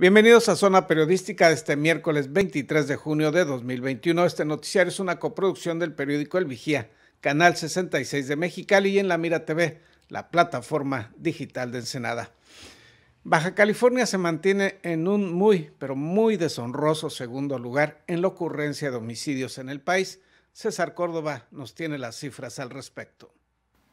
Bienvenidos a Zona Periodística este miércoles 23 de junio de 2021. Este noticiario es una coproducción del periódico El Vigía, Canal 66 de Mexicali y en La Mira TV, la plataforma digital de Ensenada. Baja California se mantiene en un muy, pero muy deshonroso segundo lugar en la ocurrencia de homicidios en el país. César Córdoba nos tiene las cifras al respecto.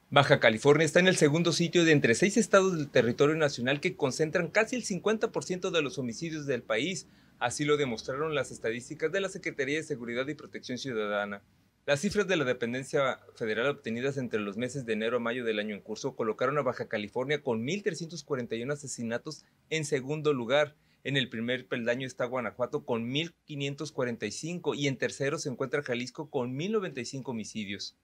Baja California está en el segundo sitio de entre seis estados del territorio nacional que concentran casi el 50% de los homicidios del país, así lo demostraron las estadísticas de la Secretaría de Seguridad y Protección Ciudadana. Las cifras de la dependencia federal obtenidas entre los meses de enero a mayo del año en curso colocaron a Baja California con 1.341 asesinatos en segundo lugar. En el primer peldaño está Guanajuato con 1.545 y en tercero se encuentra Jalisco con 1.095 homicidios.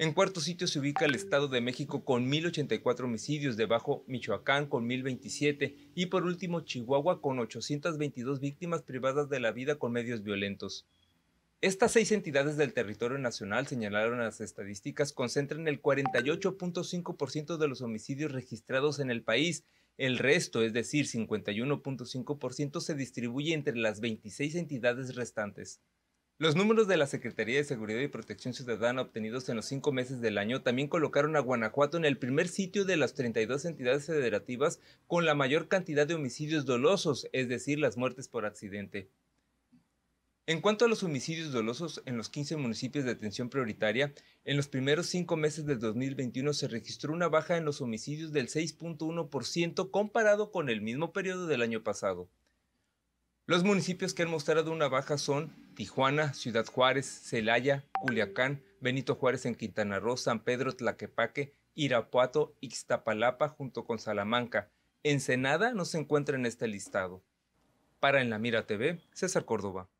En cuarto sitio se ubica el Estado de México con 1.084 homicidios, debajo Michoacán con 1.027 y por último Chihuahua con 822 víctimas privadas de la vida con medios violentos. Estas seis entidades del territorio nacional, señalaron las estadísticas, concentran el 48.5% de los homicidios registrados en el país. El resto, es decir, 51.5%, se distribuye entre las 26 entidades restantes. Los números de la Secretaría de Seguridad y Protección Ciudadana obtenidos en los cinco meses del año también colocaron a Guanajuato en el primer sitio de las 32 entidades federativas con la mayor cantidad de homicidios dolosos, es decir, las muertes por accidente. En cuanto a los homicidios dolosos en los 15 municipios de atención prioritaria, en los primeros cinco meses del 2021 se registró una baja en los homicidios del 6.1% comparado con el mismo periodo del año pasado. Los municipios que han mostrado una baja son Tijuana, Ciudad Juárez, Celaya, Culiacán, Benito Juárez en Quintana Roo, San Pedro, Tlaquepaque, Irapuato, Ixtapalapa junto con Salamanca. Ensenada no se encuentra en este listado. Para En la Mira TV, César Córdoba.